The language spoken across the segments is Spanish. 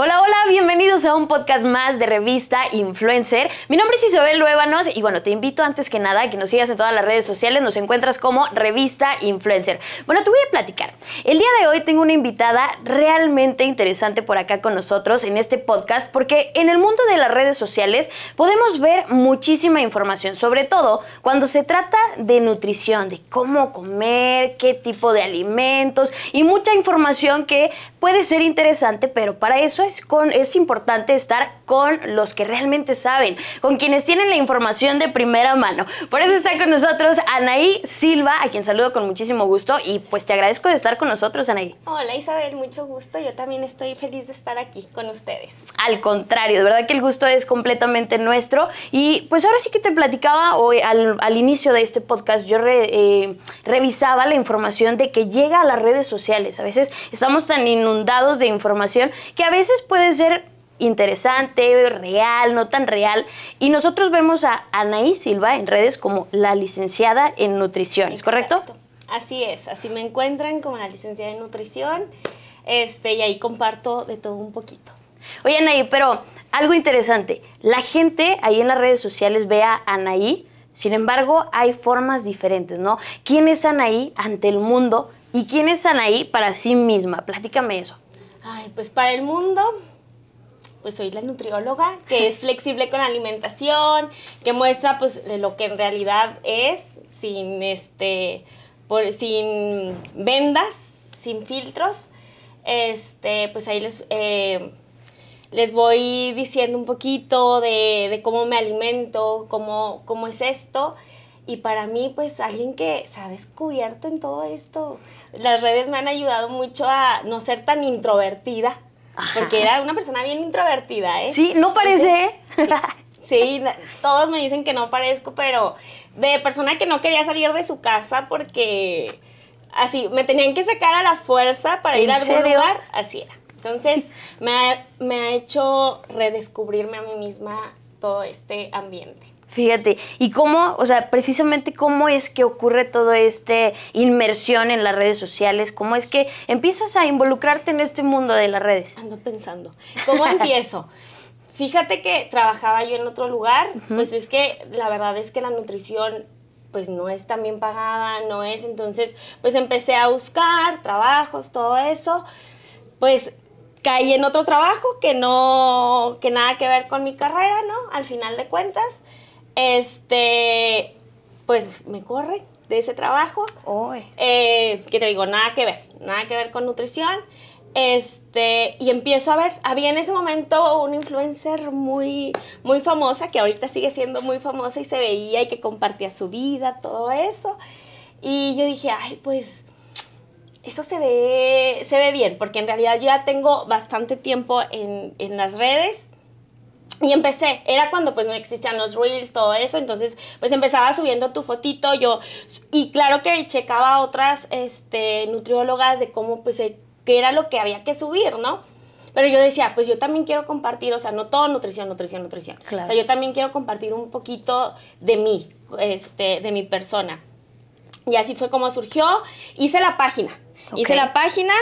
Hola, hola, bienvenidos a un podcast más de revista Influencer. Mi nombre es Isabel Luébanos y bueno, te invito antes que nada a que nos sigas en todas las redes sociales, nos encuentras como revista Influencer. Bueno, te voy a platicar. El día de hoy tengo una invitada realmente interesante por acá con nosotros en este podcast porque en el mundo de las redes sociales podemos ver muchísima información, sobre todo cuando se trata de nutrición, de cómo comer, qué tipo de alimentos y mucha información que puede ser interesante, pero para eso es, con, es importante estar con los que realmente saben, con quienes tienen la información de primera mano. Por eso está con nosotros Anaí Silva, a quien saludo con muchísimo gusto y pues te agradezco de estar con nosotros, Anaí. Hola Isabel, mucho gusto. Yo también estoy feliz de estar aquí con ustedes. Al contrario, de verdad que el gusto es completamente nuestro. Y pues ahora sí que te platicaba hoy al, inicio de este podcast, yo eh, revisaba la información de que llega a las redes sociales. A veces estamos tan inundados de información que a veces puede ser interesante, real, no tan real. Y nosotros vemos a Anaí Silva en redes como la licenciada en nutrición, correcto? Así es, así me encuentran como la licenciada en nutrición este, y ahí comparto de todo un poquito. Oye Anaí, pero algo interesante, la gente ahí en las redes sociales ve a Anaí, sin embargo hay formas diferentes, ¿no? ¿Quién es Anaí ante el mundo y quién es Anaí para sí misma? Platícame eso pues para el mundo, pues soy la nutrióloga, que es flexible con alimentación, que muestra pues, lo que en realidad es, sin este, sin vendas, sin filtros. Este, pues ahí les, eh, voy diciendo un poquito de, cómo me alimento, cómo, cómo es esto. Y para mí, pues alguien que se ha descubierto en todo esto, las redes me han ayudado mucho a no ser tan introvertida. Porque era una persona bien introvertida, ¿eh? Sí, no parece. Sí, todos me dicen que no parezco, pero de persona que no quería salir de su casa porque así, me tenían que sacar a la fuerza para ir a algún lugar, así era. Entonces, me me ha hecho redescubrirme a mí misma todo este ambiente. Fíjate, y cómo, o sea, precisamente cómo es que ocurre todo esta inmersión en las redes sociales, cómo es que empiezas a involucrarte en este mundo de las redes. Ando pensando, ¿cómo empiezo? Fíjate que trabajaba yo en otro lugar, pues es que la verdad es que la nutrición pues no es tan bien pagada, no es, entonces pues empecé a buscar trabajos, todo eso, pues caí en otro trabajo que no, que nada que ver con mi carrera, ¿no? Al final de cuentas, este, pues me corre de ese trabajo. Eh, que te digo, nada que ver, nada que ver con nutrición. Este, y empiezo a ver, había en ese momento una influencer muy, muy famosa, que ahorita sigue siendo muy famosa y se veía y que compartía su vida, todo eso. Y yo dije, ay, pues eso se ve, se ve bien, porque en realidad yo ya tengo bastante tiempo en, en las redes y empecé, era cuando pues no existían los reels, todo eso, entonces pues empezaba subiendo tu fotito, yo, y claro que checaba otras este, nutriólogas de cómo pues eh, qué era lo que había que subir, ¿no? Pero yo decía, pues yo también quiero compartir, o sea, no todo nutrición, nutrición, nutrición. O sea, yo también quiero compartir un poquito de mí, este, de mi persona. Y así fue como surgió. Hice la página. Hice la página,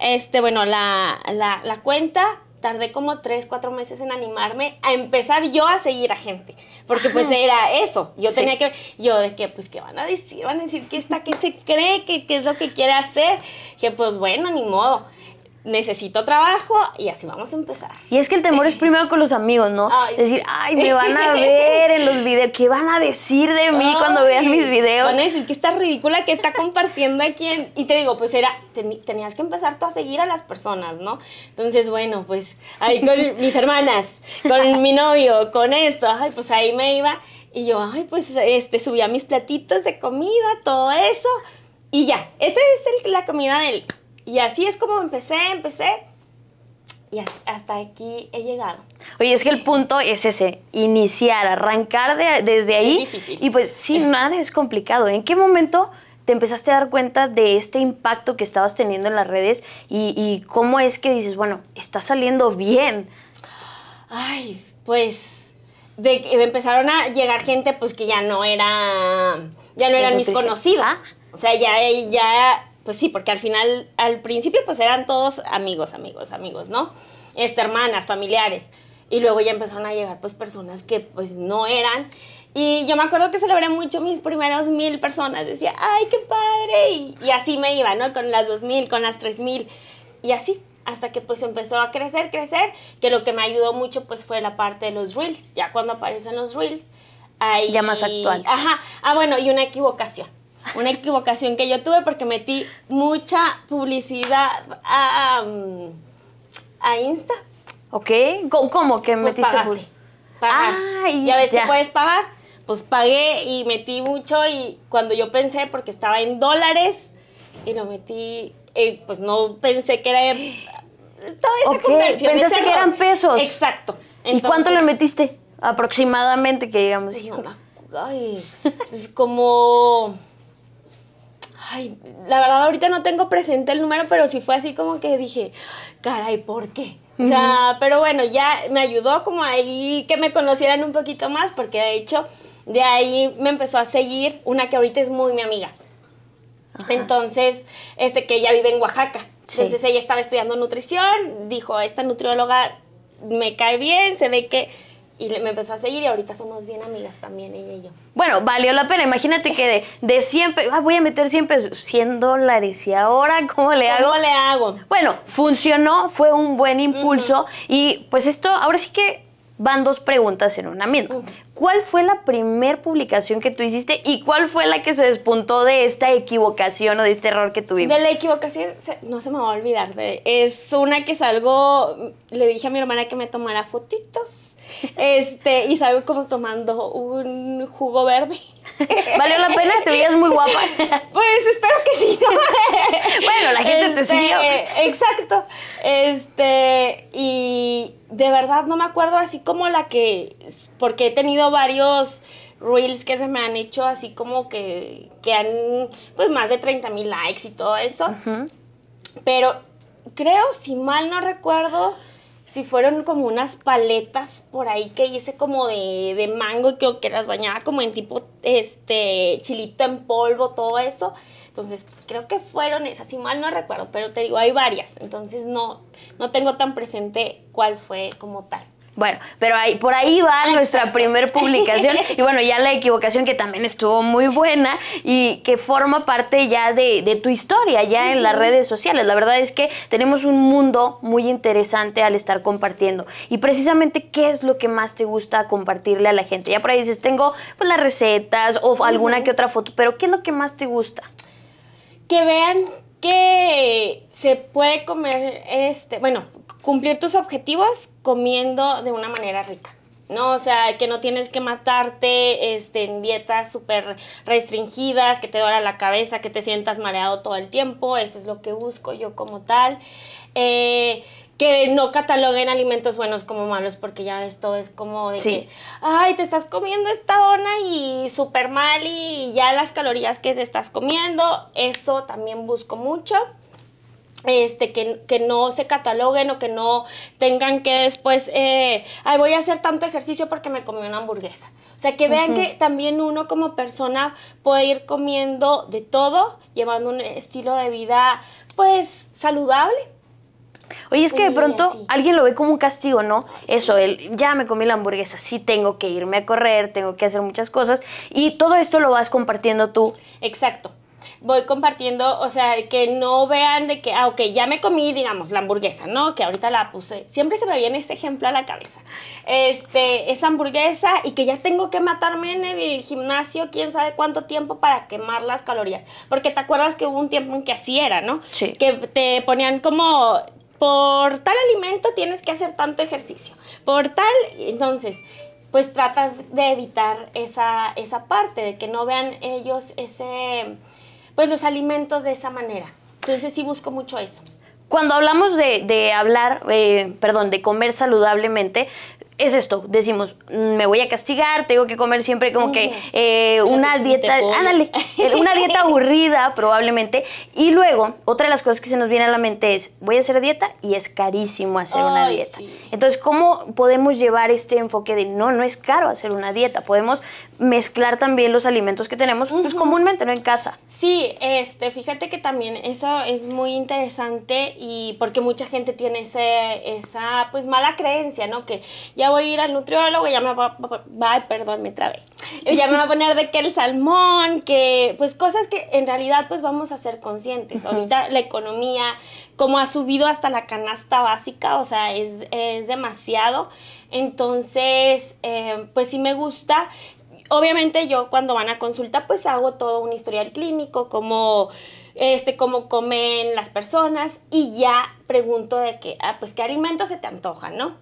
este, bueno, la, la cuenta tardé como tres, cuatro meses en animarme a empezar yo a seguir a gente, porque pues era eso, yo tenía que, yo de que, pues, ¿qué van a decir? Van a decir que está, que se cree, que, es lo que quiere hacer, que pues bueno, ni modo necesito trabajo y así vamos a empezar. Y es que el temor es primero con los amigos, ¿no? decir, ay, me van a ver en los videos, ¿qué van a decir de mí cuando vean mis videos? Van a decir que está ridícula que está compartiendo aquí. Y te digo, pues era, tenías que empezar tú a seguir a las personas, ¿no? Entonces, bueno, pues ahí con mis hermanas, con mi novio, con esto, pues ahí me iba y yo, ay, pues este, subía mis platitos de comida, todo eso. Y ya, esta es la comida del y así es como empecé, empecé y hasta aquí he llegado. Oye, es que el punto es ese, iniciar, arrancar de, desde ahí. Es difícil. Y pues sí, nada es complicado. ¿En qué momento te empezaste a dar cuenta de este impacto que estabas teniendo en las redes y, cómo es que dices, bueno, está saliendo bien? Ay, pues de empezaron a llegar gente pues que ya no era ya no pues, eran mis conocidas. Ah. O sea, ya, ya pues sí, porque al final, al principio pues eran todos amigos, amigos, amigos, ¿no? Este, hermanas, familiares. Y luego ya empezaron a llegar pues personas que pues no eran. Y yo me acuerdo que celebré mucho mis primeros mil personas. Decía, ay, qué padre. Y, y así me iba, ¿no? Con las dos mil, con las tres mil. Y así, hasta que pues empezó a crecer, crecer. Que lo que me ayudó mucho pues fue la parte de los reels. Ya cuando aparecen los reels. Ahí, ya más actual. Ajá. Ah, bueno, y una equivocación una equivocación que yo tuve porque metí mucha publicidad a, um, a Insta. Ok, ¿cómo, que pues metiste publicidad? Ah, y ya ves puedes pagar. Pues pagué y metí mucho y cuando yo pensé, porque estaba en dólares, y lo metí, eh, pues no pensé que era... Todo este que eran pesos. Exacto. ¿Y cuánto le metiste? Aproximadamente, que digamos. Pues como Ay, la verdad ahorita no tengo presente el número, pero sí fue así como que dije, caray, ¿por qué? O sea, pero bueno, ya me ayudó como ahí que me conocieran un poquito más, porque de hecho de ahí me empezó a seguir una que ahorita es muy mi amiga. Entonces, este que ella vive en Oaxaca. Entonces ella estaba estudiando nutrición, dijo, esta nutrióloga me cae bien, se ve que y me empezó a seguir y ahorita somos bien amigas también, ella y yo. Bueno, valió la pena. Imagínate que de, siempre 100 pesos, ah, voy a meter 100 pesos, 100 dólares. ¿Y ahora cómo le hago? ¿Cómo le hago? Bueno, funcionó, fue un buen impulso. Y pues esto, ahora sí que van dos preguntas en una misma. ¿Cuál fue la primer publicación que tú hiciste y cuál fue la que se despuntó de esta equivocación o de este error que tuvimos? De la equivocación, no se me va a olvidar. es una que salgo, le dije a mi hermana que me tomara fotitos este, y salgo como tomando un jugo verde. ¿Valió la pena? ¿Te veías muy guapa? Pues espero que sí. bueno, la gente te este, siguió. Exacto. Este, y de verdad no me acuerdo así como la que porque he tenido varios reels que se me han hecho así como que, han, pues más de 30 mil likes y todo eso. Pero creo, si mal no recuerdo, si fueron como unas paletas por ahí que hice como de, mango y creo que las bañaba como en tipo este chilito en polvo, todo eso. Entonces creo que fueron esas, si mal no recuerdo, pero te digo, hay varias. Entonces no, no tengo tan presente cuál fue como tal. Bueno, pero ahí, por ahí va nuestra primer publicación y bueno, ya la equivocación que también estuvo muy buena y que forma parte ya de, de tu historia, ya en las redes sociales. La verdad es que tenemos un mundo muy interesante al estar compartiendo y precisamente qué es lo que más te gusta compartirle a la gente. Ya por ahí dices, tengo pues, las recetas o alguna que otra foto, pero ¿qué es lo que más te gusta? Que vean que se puede comer, este, bueno, cumplir tus objetivos comiendo de una manera rica. ¿no? O sea, que no tienes que matarte este, en dietas súper restringidas, que te duela la cabeza, que te sientas mareado todo el tiempo, eso es lo que busco yo como tal. Eh, que no cataloguen alimentos buenos como malos, porque ya esto es como de que, ay, te estás comiendo esta dona y súper mal y ya las calorías que te estás comiendo, eso también busco mucho. Este, que, que no se cataloguen o que no tengan que después, eh, ay, voy a hacer tanto ejercicio porque me comí una hamburguesa. O sea, que vean que también uno como persona puede ir comiendo de todo, llevando un estilo de vida, pues, saludable Oye, es que de pronto alguien lo ve como un castigo, ¿no? Eso, él ya me comí la hamburguesa, sí tengo que irme a correr, tengo que hacer muchas cosas. Y todo esto lo vas compartiendo tú. Exacto voy compartiendo, o sea, que no vean de que, ah, ok, ya me comí, digamos, la hamburguesa, ¿no? Que ahorita la puse. Siempre se me viene ese ejemplo a la cabeza. Este, esa hamburguesa y que ya tengo que matarme en el gimnasio, quién sabe cuánto tiempo para quemar las calorías. Porque te acuerdas que hubo un tiempo en que así era, ¿no? Sí. Que te ponían como por tal alimento tienes que hacer tanto ejercicio, por tal, entonces, pues tratas de evitar esa, parte, de que no vean ellos ese, pues los alimentos de esa manera. Entonces sí busco mucho eso. Cuando hablamos de, hablar, eh, perdón, de comer saludablemente, es esto. Decimos, mm, me voy a castigar, tengo que comer siempre como que eh, una dieta, ándale, una dieta aburrida probablemente. Y luego, otra de las cosas que se nos viene a la mente es, voy a hacer dieta y es carísimo hacer una dieta. Entonces, ¿cómo podemos llevar este enfoque de no, no es caro hacer una dieta? Podemos mezclar también los alimentos que tenemos, pues comúnmente, ¿no? En casa. Sí, este, fíjate que también eso es muy interesante y porque mucha gente tiene ese, esa, pues, mala creencia, ¿no? Que ya voy a ir al nutriólogo, ya me va, perdón, me trabé. Ya me va a poner de que el salmón, que pues cosas que en realidad pues vamos a ser conscientes. Ahorita la economía, como ha subido hasta la canasta básica, o sea, es, demasiado. Entonces, eh, pues si me gusta obviamente yo cuando van a consulta pues hago todo un historial clínico, como este cómo comen las personas y ya pregunto de qué ah, pues qué alimentos se te antojan, ¿no?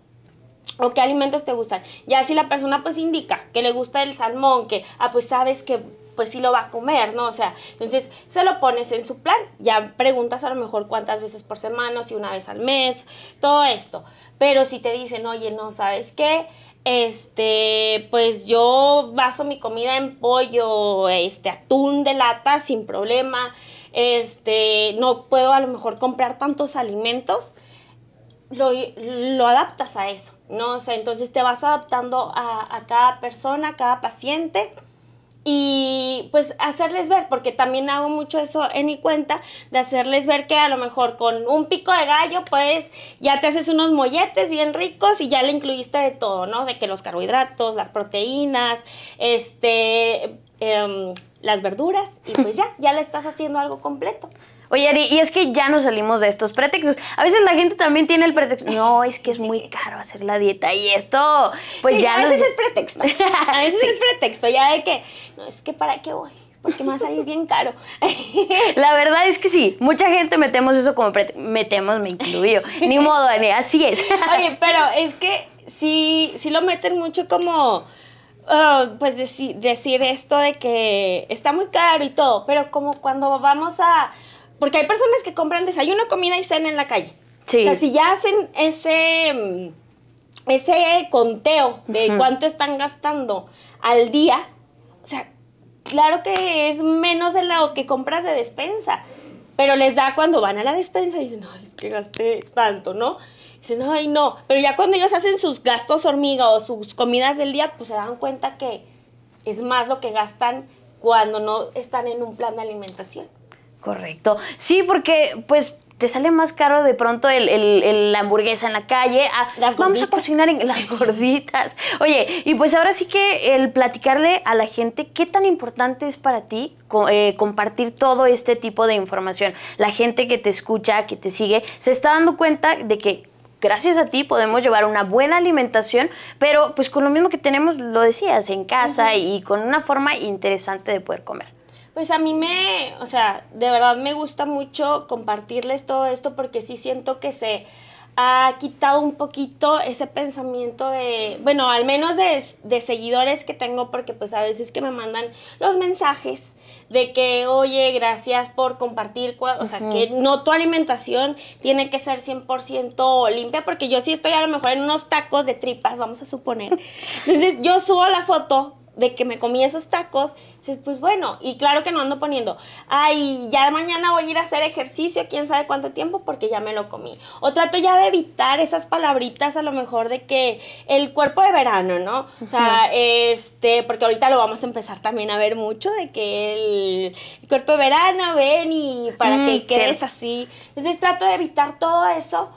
o qué alimentos te gustan. Ya si la persona pues indica que le gusta el salmón, que, ah, pues sabes que pues sí lo va a comer, ¿no? O sea, entonces se lo pones en su plan, ya preguntas a lo mejor cuántas veces por semana, si una vez al mes, todo esto. Pero si te dicen, oye, no, ¿sabes qué? Este, pues yo baso mi comida en pollo, este, atún de lata sin problema, este, no puedo a lo mejor comprar tantos alimentos, lo, adaptas a eso, ¿no? O sea, entonces te vas adaptando a, cada persona, a cada paciente y pues hacerles ver, porque también hago mucho eso en mi cuenta, de hacerles ver que a lo mejor con un pico de gallo, pues ya te haces unos molletes bien ricos y ya le incluiste de todo, ¿no? De que los carbohidratos, las proteínas, este, em, las verduras y pues ya, ya le estás haciendo algo completo. Oye, Ari, y es que ya no salimos de estos pretextos. A veces la gente también tiene el pretexto. No, es que es muy caro hacer la dieta y esto, pues ya. A veces es pretexto. A veces es pretexto, ya de que, no, es que para qué voy porque me va a salir bien caro. La verdad es que sí, mucha gente metemos eso como metemos, me incluyo. Ni modo, así es. Oye, pero es que sí, sí lo meten mucho como, ah, pues decir esto de que está muy caro y todo, pero como cuando vamos a porque hay personas que compran desayuno, comida y cena en la calle. Sí. O sea, si ya hacen ese, mm, ese conteo de cuánto están gastando al día, o sea, claro que es menos de lo que compras de despensa. Pero les da cuando van a la despensa y dicen, no, es que gasté tanto, ¿no? dicen, ay, no. Pero ya cuando ellos hacen sus gastos hormiga o sus comidas del día, pues se dan cuenta que es más lo que gastan cuando no están en un plan de alimentación. Correcto. Sí, porque pues te sale más caro de pronto el, hamburguesa en la calle. Ah, vamos a cocinar en las gorditas. Oye, y pues ahora sí que el platicarle a la gente qué tan importante es para ti eh, compartir todo este tipo de información. La gente que te escucha, que te sigue, se está dando cuenta de que gracias a ti podemos llevar una buena alimentación, pero pues con lo mismo que tenemos, lo decías, en casa y con una forma interesante de poder comer. Pues a mí me, o sea, de verdad me gusta mucho compartirles todo esto porque sí siento que se ha quitado un poquito ese pensamiento de, bueno, al menos de, seguidores que tengo, porque pues a veces que me mandan los mensajes de que, oye, gracias por compartir, o sea, que no tu alimentación tiene que ser 100% limpia, porque yo sí estoy a lo mejor en unos tacos de tripas, vamos a suponer. Entonces yo subo la foto de que me comí esos tacos, pues bueno, y claro que no ando poniendo, ay, ya mañana voy a ir a hacer ejercicio, quién sabe cuánto tiempo, porque ya me lo comí. O trato ya de evitar esas palabritas a lo mejor de que el cuerpo de verano, ¿no? O sea, este, porque ahorita lo vamos a empezar también a ver mucho, de que el, cuerpo de verano, ven y para mm, que quedes así. Entonces trato de evitar todo eso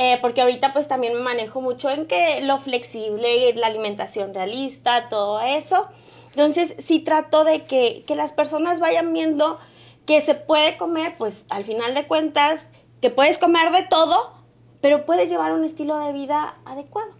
eh, porque ahorita pues también manejo mucho en que lo flexible, la alimentación realista, todo eso. Entonces sí trato de que, las personas vayan viendo que se puede comer, pues al final de cuentas, que puedes comer de todo, pero puedes llevar un estilo de vida adecuado.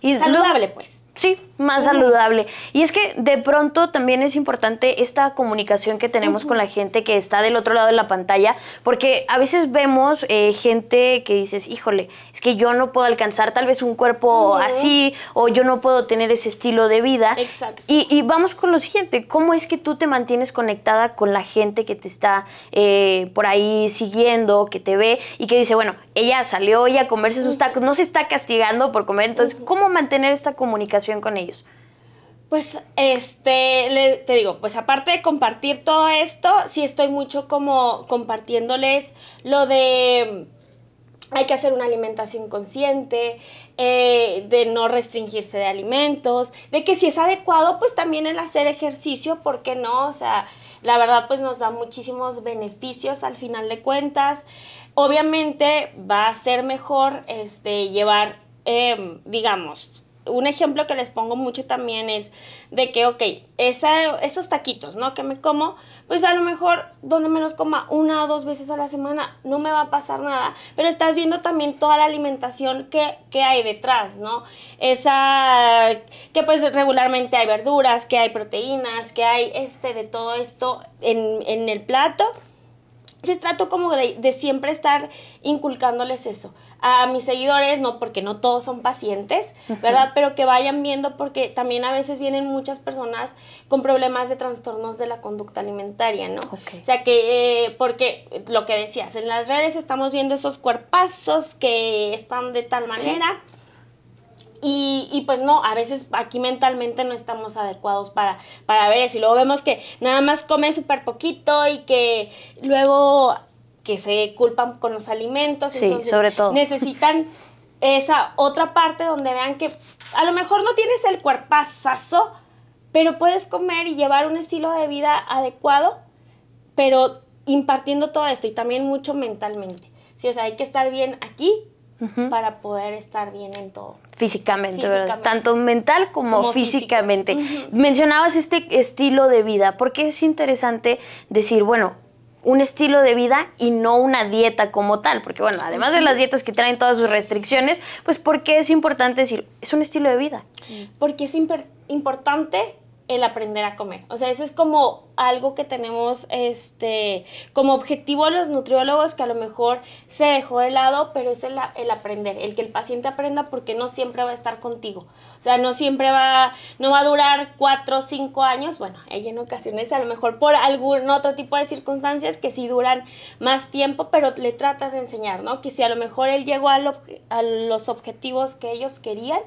Y saludable, pues. Sí, más saludable. Y es que de pronto también es importante esta comunicación que tenemos con la gente que está del otro lado de la pantalla, porque a veces vemos eh, gente que dices, híjole, es que yo no puedo alcanzar tal vez un cuerpo así o yo no puedo tener ese estilo de vida. Exacto. Y, vamos con lo siguiente, ¿cómo es que tú te mantienes conectada con la gente que te está eh, por ahí siguiendo, que te ve y que dice, bueno, ella salió hoy a comerse sus tacos, no se está castigando por comer, entonces, ¿cómo mantener esta comunicación con ella? ellos. Pues, este, te digo, pues aparte de compartir todo esto, sí estoy mucho como compartiéndoles lo de hay que hacer una alimentación consciente, eh, de no restringirse de alimentos, de que si es adecuado, pues también el hacer ejercicio, ¿por qué no? O sea, la verdad, pues nos da muchísimos beneficios al final de cuentas. Obviamente va a ser mejor este, llevar, em, digamos, un ejemplo que les pongo mucho también es de que, ok, esos taquitos, ¿no? Que me como, pues a lo mejor donde me los coma una o dos veces a la semana no me va a pasar nada, pero estás viendo también toda la alimentación que, hay detrás, ¿no? Esa, que pues regularmente hay verduras, que hay proteínas, que hay este de todo esto en, el plato. Se trato como de siempre estar inculcándoles eso a mis seguidores, no porque no todos son pacientes, ¿verdad? Pero que vayan viendo porque también a veces vienen muchas personas con problemas de trastornos de la conducta alimentaria, ¿no? O sea que, eh, porque lo que decías, en las redes estamos viendo esos cuerpazos que están de tal manera. Y, y, pues no, a veces aquí mentalmente no estamos adecuados para, para ver eso. Y luego vemos que nada más come súper poquito y que luego que se culpan con los alimentos. Sí, entonces, sobre todo. Necesitan esa otra parte donde vean que a lo mejor no tienes el cuerpazazo, pero puedes comer y llevar un estilo de vida adecuado, pero impartiendo todo esto y también mucho mentalmente. Sí, o sea, hay que estar bien aquí para poder estar bien en todo. Físicamente, ¿verdad? Tanto mental como, físicamente. Mencionabas este estilo de vida, porque es interesante decir, bueno, un estilo de vida y no una dieta como tal, porque bueno, además de las dietas que traen todas sus restricciones, pues ¿por qué es importante decir, es un estilo de vida? Porque es importante el aprender a comer. O sea, eso es como algo que tenemos este, como objetivo los nutriólogos que a lo mejor se dejó de lado, pero es el, aprender, el que el paciente aprenda porque no siempre va a estar contigo. O sea, no siempre va, no va a durar cuatro o cinco años, bueno, ella en ocasiones a lo mejor por algún otro tipo de circunstancias que sí duran más tiempo, pero le tratas de enseñar, ¿no? Que si a lo mejor él llegó a los objetivos que ellos querían,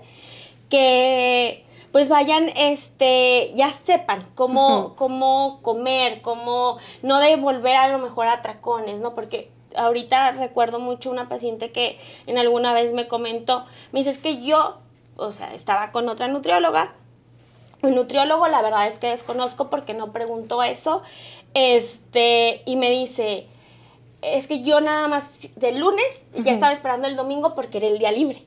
que pues vayan, este, ya sepan cómo, cómo comer, cómo no devolver a lo mejor a tracones, ¿no? Porque ahorita recuerdo mucho una paciente que en alguna vez me comentó, me dice, es que yo, o sea, estaba con otra nutrióloga, un nutriólogo, la verdad es que desconozco porque no pregunto eso, este, y me dice, es que yo nada más de lunes y ya estaba esperando el domingo porque era el día libre.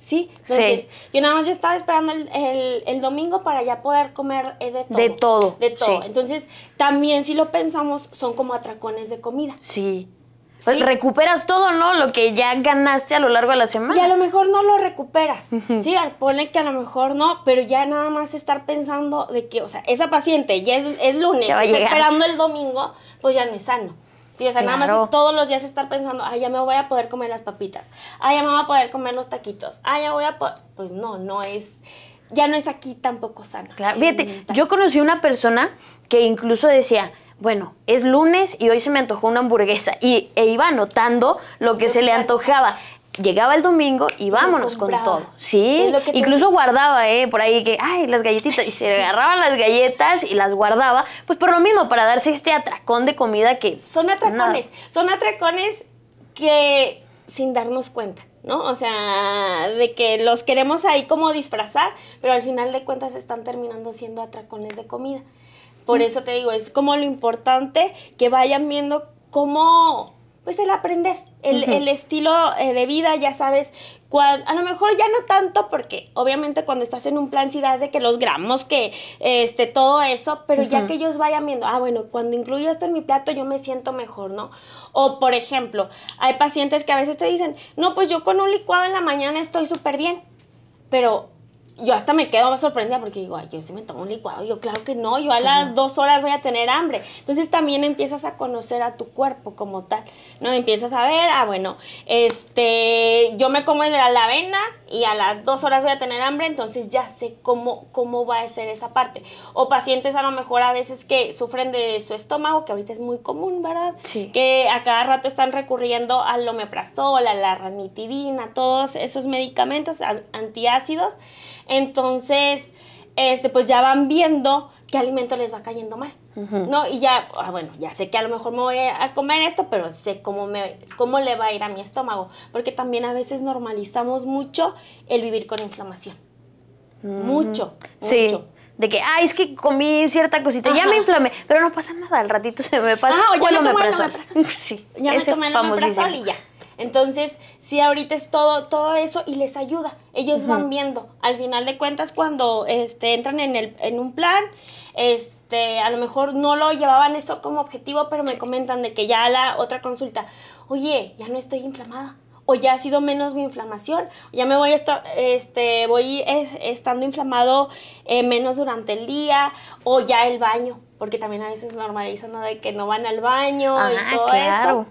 Sí, entonces yo nada más ya estaba esperando el, domingo para ya poder comer eh, de todo. De todo. De todo. Entonces, también si lo pensamos, son como atracones de comida. Sí. Pues recuperas todo, ¿no? Lo que ya ganaste a lo largo de la semana. Y a lo mejor no lo recuperas. Sí, pone que a lo mejor no, pero ya nada más estar pensando de que, o sea, esa paciente ya es, es lunes, esperando el domingo, pues ya no es sano. Sí, o sea, nada más todos los días estar pensando, ay, ya me voy a poder comer las papitas, ay, ya me voy a poder comer los taquitos, ay, ya voy a poder... Pues no, no es... Ya no es aquí tampoco sano. Claro, fíjate, yo conocí una persona que incluso decía, bueno, es lunes y hoy se me antojó una hamburguesa y, e iba anotando lo que se le antojaba llegaba el domingo y vámonos con todo. Sí, incluso guardaba, ¿eh? Por ahí que, ay, las galletitas, y se agarraban las galletas y las guardaba, pues por lo mismo, para darse este atracón de comida que... Son atracones, son atracones que sin darnos cuenta. ¿no? O sea, de que los queremos ahí como disfrazar, pero al final de cuentas están terminando siendo atracones de comida. Por mm. eso te digo, es como lo importante que vayan viendo cómo pues el aprender, el, estilo eh, de vida, ya sabes, a lo mejor ya no tanto porque obviamente cuando estás en un plan si das de que los gramos, que este, todo eso, pero ya que ellos vayan viendo, ah, bueno, cuando incluyo esto en mi plato yo me siento mejor, ¿no? O por ejemplo, hay pacientes que a veces te dicen, no, pues yo con un licuado en la mañana estoy súper bien, pero yo hasta me quedo más sorprendida porque digo, ay, yo sí me tomo un licuado. Yo, claro que no, yo a pues las dos horas voy a tener hambre. Entonces también empiezas a conocer a tu cuerpo como tal, ¿no? Empiezas a ver, ah, bueno, este, yo me como de la, lavena avena y a las dos horas voy a tener hambre, entonces ya sé cómo, cómo va a ser esa parte. O pacientes a lo mejor a veces que sufren de su estómago, que ahorita es muy común, ¿verdad? Sí. Que a cada rato están recurriendo al omeprazol, a la ranitidina, todos esos medicamentos antiácidos. Entonces, este, pues ya van viendo qué alimento les va cayendo mal, ¿no? Y ya, ah, bueno, ya sé que a lo mejor me voy a comer esto, pero sé cómo, me, cómo le va a ir a mi estómago, porque también a veces normalizamos mucho el vivir con inflamación. Mucho, sí. mucho. De que, ay, es que comí cierta cosita, ya me inflamé, pero no pasa nada, al ratito se me pasa. Ah, o ya me tomé Sí, ya me tomé el y ya. Entonces, sí, ahorita es todo, todo eso y les ayuda. Ellos van viendo. Al final de cuentas, cuando este, entran en, el, en un plan, este, a lo mejor no lo llevaban eso como objetivo, pero me comentan de que ya la otra consulta, oye, ya no estoy inflamada o ya ha sido menos mi inflamación, ya me voy estar, este, voy estando inflamado eh, menos durante el día, o ya el baño, porque también a veces normalizan ¿no? de que no van al baño y todo eso.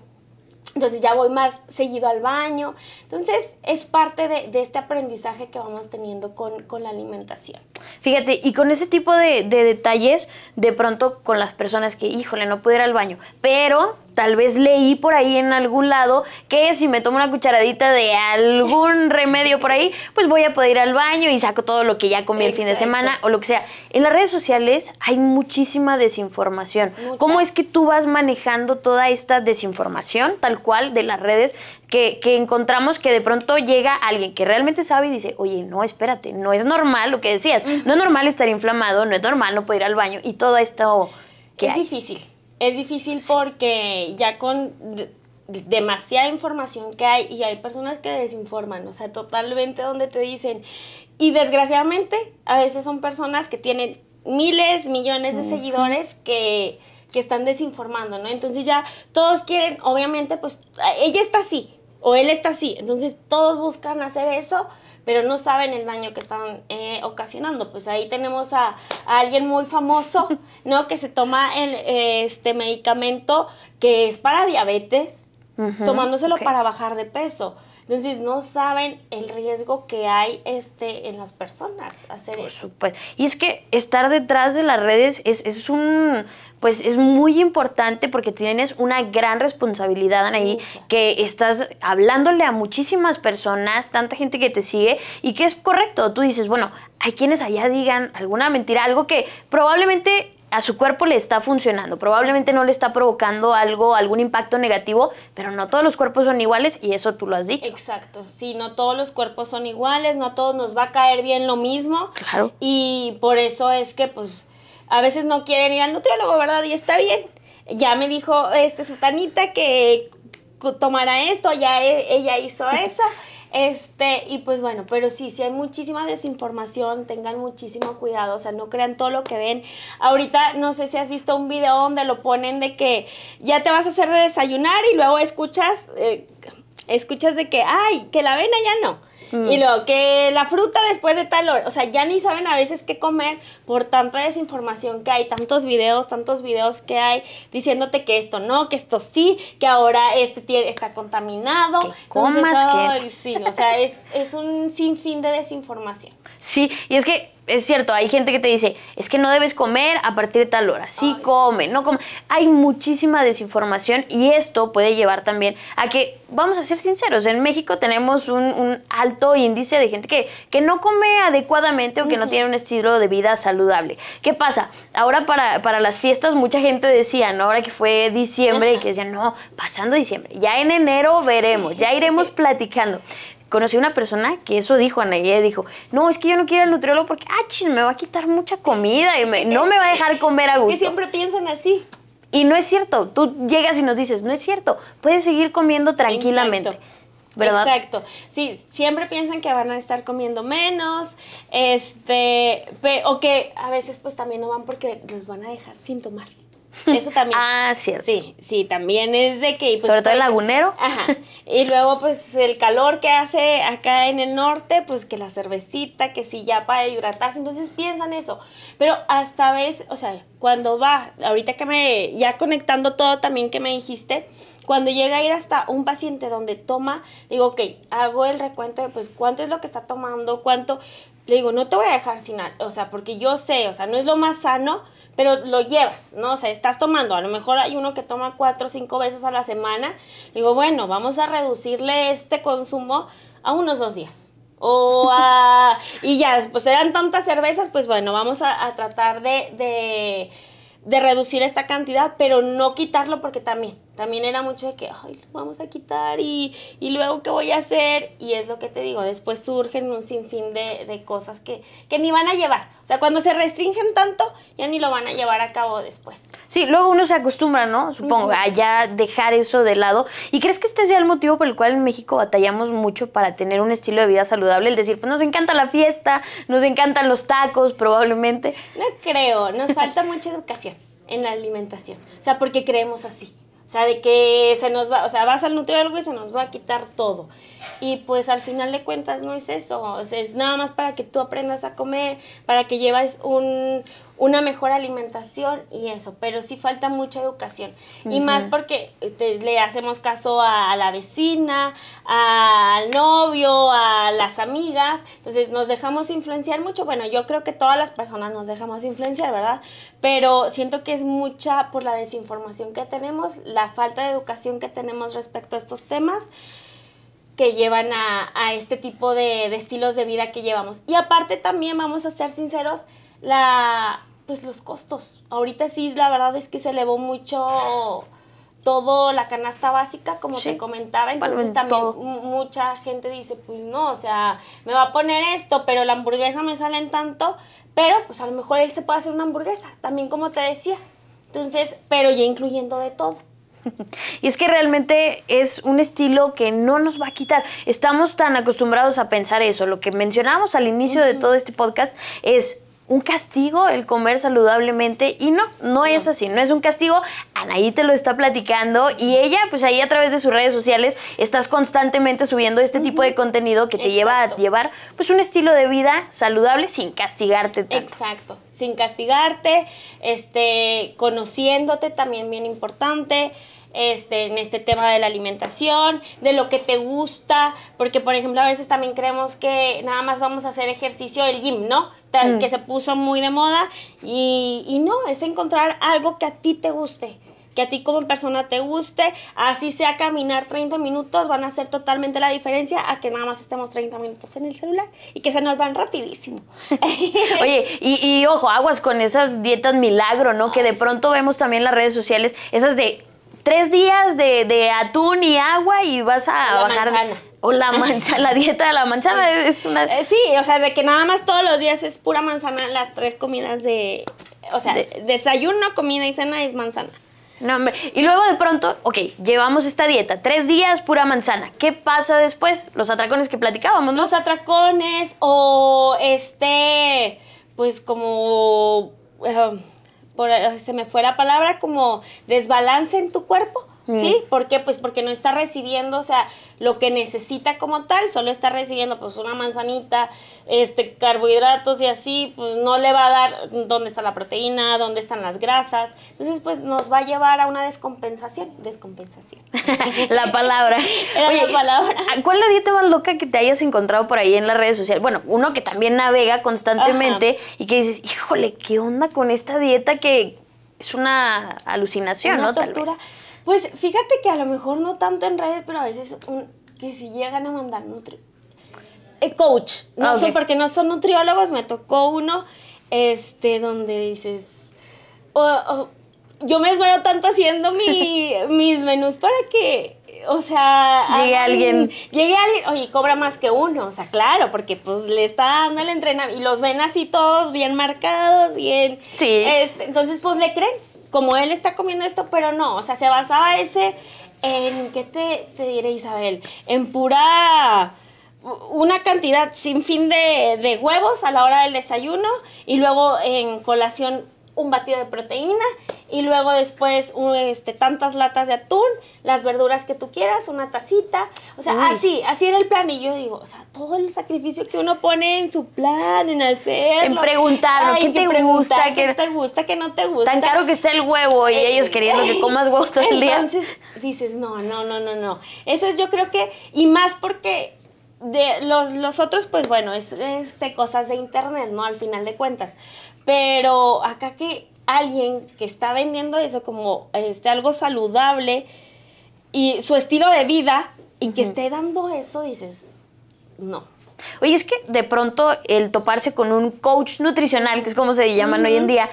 Entonces ya voy más seguido al baño. Entonces es parte de, este aprendizaje que vamos teniendo con, la alimentación. Fíjate, y con ese tipo de, de detalles, de pronto con las personas que, híjole, no pudiera ir al baño, pero tal vez leí por ahí en algún lado que si me tomo una cucharadita de algún remedio por ahí, pues voy a poder ir al baño y saco todo lo que ya comí el fin de semana o lo que sea. En las redes sociales hay muchísima desinformación. ¿Cómo es que tú vas manejando toda esta desinformación tal cual de las redes que, encontramos que de pronto llega alguien que realmente sabe y dice, oye, no, espérate, no es normal lo que decías, no es normal estar inflamado, no es normal no poder ir al baño y todo esto que es difícil es difícil porque ya con demasiada información que hay y hay personas que desinforman, o sea, totalmente donde te dicen, y desgraciadamente a veces son personas que tienen miles, millones de seguidores que, que están desinformando, ¿no? Entonces ya todos quieren, obviamente, pues ella está así o él está así, entonces todos buscan hacer eso pero no saben el daño que están eh, ocasionando. Pues ahí tenemos a, alguien muy famoso, ¿no? Que se toma el, este medicamento que es para diabetes, tomándoselo para bajar de peso. Entonces no saben el riesgo que hay este, en las personas hacer eso. Supuesto. Y es que estar detrás de las redes es, es un pues es muy importante porque tienes una gran responsabilidad ahí que estás hablándole a muchísimas personas, tanta gente que te sigue y que es correcto. Tú dices, bueno, hay quienes allá digan alguna mentira, algo que probablemente a su cuerpo le está funcionando. Probablemente no le está provocando algo, algún impacto negativo, pero no todos los cuerpos son iguales y eso tú lo has dicho. Exacto, sí, no todos los cuerpos son iguales, no a todos nos va a caer bien lo mismo. Claro. Y por eso es que pues a veces no quieren ir al nutriólogo, ¿verdad? Y está bien. Ya me dijo este Satanita que tomara esto, ya e-, ella hizo eso. Este, y pues bueno, pero sí, si hay muchísima desinformación, tengan muchísimo cuidado, o sea, no crean todo lo que ven. Ahorita no sé si has visto un video donde lo ponen de que ya te vas a hacer de desayunar y luego escuchas, eh, escuchas de que, ay, que la avena ya no Mm. Y lo que la fruta después de tal hora. O sea, ya ni saben a veces qué comer por tanta desinformación que hay, tantos videos, tantos videos que hay diciéndote que esto no, que esto sí, que ahora este tiene, está contaminado. cómo más o sea, es un sinfín de desinformación. Sí, y es que es cierto, hay gente que te dice, es que no debes comer a partir de tal hora, sí come, no come. Hay muchísima desinformación y esto puede llevar también a que, vamos a ser sinceros, en México tenemos un, alto índice de gente que, que no come adecuadamente o que no tiene un estilo de vida saludable. ¿Qué pasa? Ahora para, las fiestas mucha gente decía, ¿no? Ahora que fue diciembre y que decían, no, pasando diciembre, ya en enero veremos, ya iremos platicando conocí una persona que eso dijo, a y dijo, no, es que yo no quiero al nutriólogo porque, ah, chis, me va a quitar mucha comida y no me va a dejar comer a gusto. siempre piensan así. Y no es cierto, tú llegas y nos dices, no es cierto, puedes seguir comiendo tranquilamente. Exacto. ¿verdad? Exacto. Sí, siempre piensan que van a estar comiendo menos, este, o que a veces pues también no van porque los van a dejar sin tomar. Eso también. ah, cierto. Sí, sí, también es de que... Pues, Sobre todo el lagunero. Ajá. Y luego, pues, el calor que hace acá en el norte, pues, que la cervecita, que sí, ya para hidratarse. Entonces, piensan eso. Pero hasta vez, o sea, cuando va, ahorita que me... Ya conectando todo también que me dijiste, cuando llega a ir hasta un paciente donde toma, digo, ok, hago el recuento de, pues, cuánto es lo que está tomando, cuánto... Le digo, no te voy a dejar sin, o sea, porque yo sé, o sea, no es lo más sano, pero lo llevas, ¿no? O sea, estás tomando, a lo mejor hay uno que toma cuatro o cinco veces a la semana, digo, bueno, vamos a reducirle este consumo a unos dos días. y ya, pues eran tantas cervezas, pues bueno, vamos a, tratar de, de reducir esta cantidad, pero no quitarlo porque también también era mucho de que, ay, lo vamos a quitar y, luego qué voy a hacer. Y es lo que te digo, después surgen un sinfín de, cosas que, ni van a llevar. O sea, cuando se restringen tanto, ya ni lo van a llevar a cabo después. Sí, luego uno se acostumbra, ¿no? Supongo, a ya dejar eso de lado. ¿Y crees que este sea el motivo por el cual en México batallamos mucho para tener un estilo de vida saludable? El decir, pues nos encanta la fiesta, nos encantan los tacos, probablemente. No creo, nos falta mucha educación en la alimentación. O sea, porque creemos así. O sea, de que se nos va, o sea, vas al nutriólogo y se nos va a quitar todo. Y pues al final de cuentas no es eso, o sea, es nada más para que tú aprendas a comer, para que llevas un, una mejor alimentación y eso, pero sí falta mucha educación. Y más porque este, le hacemos caso a, la vecina, al novio, a las amigas, entonces nos dejamos influenciar mucho. Bueno, yo creo que todas las personas nos dejamos influenciar, ¿verdad? Pero siento que es mucha por la desinformación que tenemos, la falta de educación que tenemos respecto a estos temas que llevan a, a este tipo de, de, estilos de vida que llevamos. Y aparte también, vamos a ser sinceros, la pues los costos. Ahorita sí, la verdad es que se elevó mucho todo la canasta básica, como te comentaba, entonces también mucha gente dice, pues no, o sea, me va a poner esto, pero la hamburguesa me sale en tanto, pero pues a lo mejor él se puede hacer una hamburguesa, también como te decía. Entonces, pero ya incluyendo de todo. Y es que realmente es un estilo que no nos va a quitar. Estamos tan acostumbrados a pensar eso. Lo que mencionamos al inicio de todo este podcast es un castigo el comer saludablemente y no, no, es así, no es un castigo. Anaí te lo está platicando y ella pues ahí a través de sus redes sociales estás constantemente subiendo este tipo de contenido que te lleva a llevar pues un estilo de vida saludable sin castigarte tanto. Exacto, sin castigarte, este conociéndote también bien importante este, en este tema de la alimentación, de lo que te gusta, porque por ejemplo a veces también creemos que nada más vamos a hacer ejercicio del gym, ¿no? Tal, mm. Que se puso muy de moda y, no, es encontrar algo que a ti te guste que a ti como persona te guste, así sea caminar 30 minutos, van a hacer totalmente la diferencia a que nada más estemos 30 minutos en el celular y que se nos van rapidísimo. Oye, y, ojo, aguas con esas dietas milagro, ¿no? que de pronto vemos también en las redes sociales, esas de tres días de, atún y agua y vas a la bajar. Manzana. O la mancha, la dieta de la manzana es una. Eh, sí, o sea, de que nada más todos los días es pura manzana las tres comidas de. O sea, desayuno, comida y cena es manzana. No, hombre. Y luego de pronto, ok, llevamos esta dieta, tres días pura manzana. ¿Qué pasa después? Los atracones que platicábamos, Los atracones o este, pues como... Um, eh, se me fue la palabra, como desbalance en tu cuerpo, Mm. ¿Sí? ¿Por qué? Pues porque no está recibiendo, o sea, lo que necesita como tal, solo está recibiendo pues una manzanita, este, carbohidratos y así, pues no le va a dar dónde está la proteína, dónde están las grasas. Entonces, pues nos va a llevar a una descompensación. Descompensación. la palabra. Oye, palabra. ¿Cuál es la dieta más loca que te hayas encontrado por ahí en las redes sociales? Bueno, uno que también navega constantemente y que dices, híjole, ¿qué onda con esta dieta que es una alucinación, ¿no? Tal vez pues fíjate que a lo mejor no tanto en redes, pero a veces que si llegan a mandar nutri eh, coach, no ah, porque no son nutriólogos, me tocó uno este donde dices yo me esmero tanto haciendo mi, mis menús para que o sea, llegue alguien, llegue alguien, oye, cobra más que uno, o sea, claro, porque pues le está dando el entrenamiento y los ven así todos bien marcados, bien, sí, este, entonces pues le creen, como él está comiendo esto, pero no, o sea, se basaba ese en, ¿qué te, diré Isabel? En pura una cantidad sin fin de, de, huevos a la hora del desayuno y luego en colación un batido de proteína y luego después este, tantas latas de atún, las verduras que tú quieras, una tacita, o sea, así, así era el plan y yo digo, o sea, todo el sacrificio que uno pone en su plan, en hacer En preguntarlo, ¿qué te, gusta? ¿Qué te gusta? ¿Qué no te gusta? Tan caro que está el huevo y eh, ellos queriendo que eh, comas huevo todo el día. Entonces dices, no, no, no, no, no. Eso es yo creo que, y más porque de los, otros, pues bueno, es este, cosas de internet, ¿no? Al final de cuentas. Pero acá que alguien que está vendiendo eso como este, algo saludable y su estilo de vida y que esté dando eso, dices, no. Oye, es que de pronto el toparse con un coach nutricional, que es como se llaman hoy en día,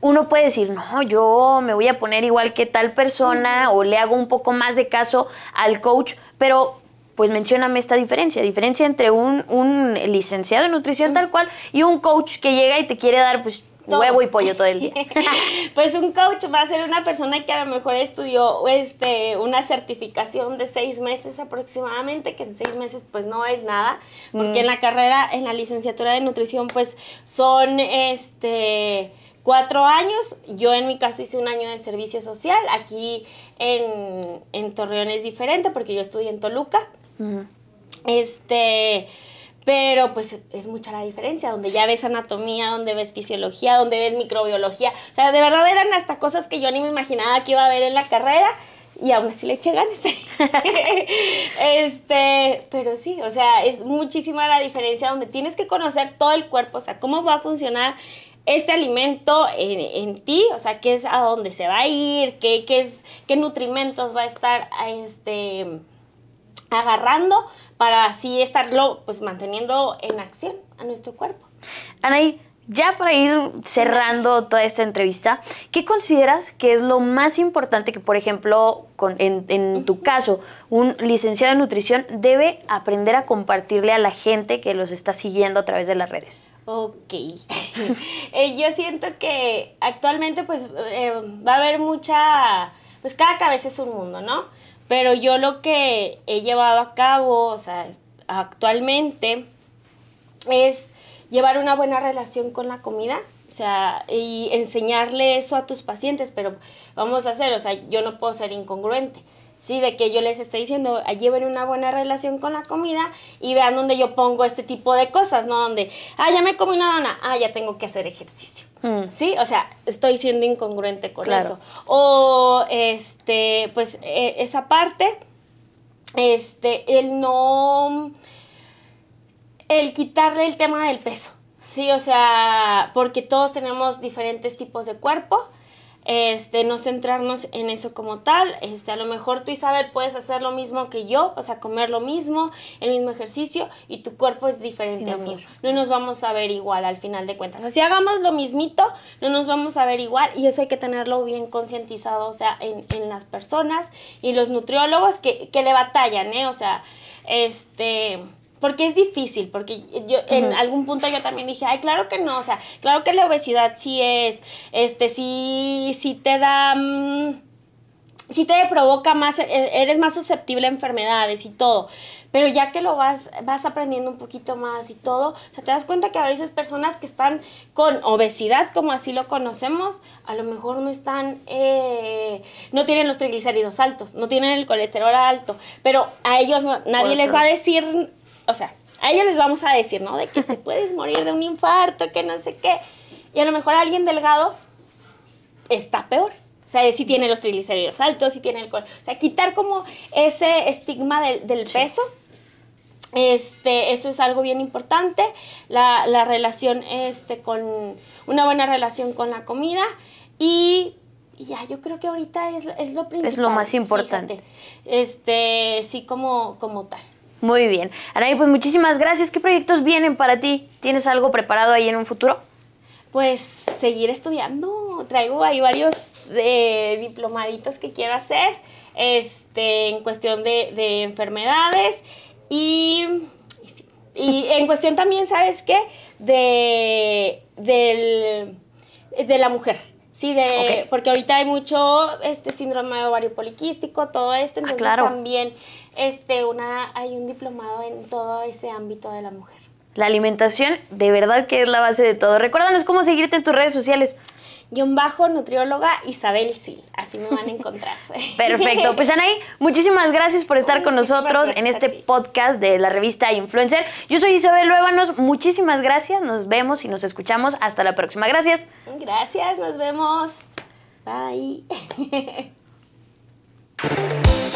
uno puede decir, no, yo me voy a poner igual que tal persona o le hago un poco más de caso al coach, pero pues mencioname esta diferencia, diferencia entre un, un licenciado en nutrición tal cual y un coach que llega y te quiere dar pues Huevo y pollo todo el día. pues un coach va a ser una persona que a lo mejor estudió este, una certificación de seis meses aproximadamente, que en seis meses pues no es nada, porque en mm. la carrera, en la licenciatura de nutrición pues son este cuatro años. Yo en mi caso hice un año de servicio social. Aquí en, en Torreón es diferente porque yo estudié en Toluca. Este, pero pues es, mucha la diferencia, donde ya ves anatomía, donde ves fisiología, donde ves microbiología, o sea, de verdad eran hasta cosas que yo ni me imaginaba que iba a ver en la carrera y aún así le eché ganas. este, pero sí, o sea, es muchísima la diferencia donde tienes que conocer todo el cuerpo, o sea, cómo va a funcionar este alimento en, ti, o sea, qué es a dónde se va a ir, qué, qué es, qué nutrimentos va a estar este agarrando para así estarlo pues manteniendo en acción a nuestro cuerpo. Anaí, ya para ir cerrando toda esta entrevista, ¿qué consideras que es lo más importante que, por ejemplo, con, en, tu caso, un licenciado en nutrición debe aprender a compartirle a la gente que los está siguiendo a través de las redes? Ok. Eh, yo siento que actualmente pues eh, va a haber mucha, pues cada cabeza es un mundo, ¿no? Pero yo lo que he llevado a cabo, o sea, actualmente, es llevar una buena relación con la comida. O sea, y enseñarle eso a tus pacientes, pero vamos a hacer, o sea, yo no puedo ser incongruente. Sí, de que yo les esté diciendo, ah, lleven una buena relación con la comida y vean dónde yo pongo este tipo de cosas, ¿no? Donde, ah, ya me comí una dona, ah, ya tengo que hacer ejercicio. Mm. Sí, o sea, estoy siendo incongruente con eso. O este, pues e, esa parte, este, el no, el quitarle el tema del peso. Sí, o sea, porque todos tenemos diferentes tipos de cuerpo este, no centrarnos en eso como tal. Este, a lo mejor tú, Isabel, puedes hacer lo mismo que yo, o sea, comer lo mismo, el mismo ejercicio, y tu cuerpo es diferente a mí, No nos vamos a ver igual al final de cuentas. Así hagamos lo mismito, no nos vamos a ver igual, y eso hay que tenerlo bien concientizado, o sea, en, en, las personas y los nutriólogos que, que le batallan, ¿eh? O sea, este porque es difícil, porque yo en algún punto yo también dije, ay, claro que no, o sea, claro que la obesidad sí es, este, sí, te da... Mm, sí te provoca más, e, eres más susceptible a enfermedades y todo, pero ya que lo vas, vas aprendiendo un poquito más y todo, o sea, te das cuenta que a veces personas que están con obesidad, como así lo conocemos, a lo mejor no están, eh, no tienen los triglicéridos altos, no tienen el colesterol alto, pero a ellos nadie les va a decir o sea, a ellos les vamos a decir, ¿no? De que te puedes morir de un infarto, que no sé qué. Y a lo mejor alguien delgado está peor. O sea, si tiene los triglicéridos altos, si tiene el... O sea, quitar como ese estigma del, peso. Este, eso es algo bien importante. La, relación este, con... Una buena relación con la comida. Y, ya, yo creo que ahorita es, es, lo principal. Es lo más importante. Este, sí, como, como tal. Muy bien. Anaí, pues muchísimas gracias. ¿Qué proyectos vienen para ti? ¿Tienes algo preparado ahí en un futuro? Pues seguir estudiando. Traigo ahí varios de eh, diplomaditos que quiero hacer este, en cuestión de, de enfermedades y, y, en cuestión también, ¿sabes qué? De, del, de la mujer. Sí, de, porque ahorita hay mucho este síndrome ovario poliquístico, todo esto, ah, entonces claro. también este, una, hay un diplomado en todo ese ámbito de la mujer. La alimentación de verdad que es la base de todo. Recuérdanos cómo seguirte en tus redes sociales. Guión bajo nutrióloga Isabel Sil. Así me van a encontrar. Perfecto. Pues Anaí, muchísimas gracias por estar con nosotros en este podcast de la revista Influencer. Yo soy Isabel Luébanos. Muchísimas gracias. Nos vemos y nos escuchamos. Hasta la próxima. Gracias. Gracias. Nos vemos. Bye.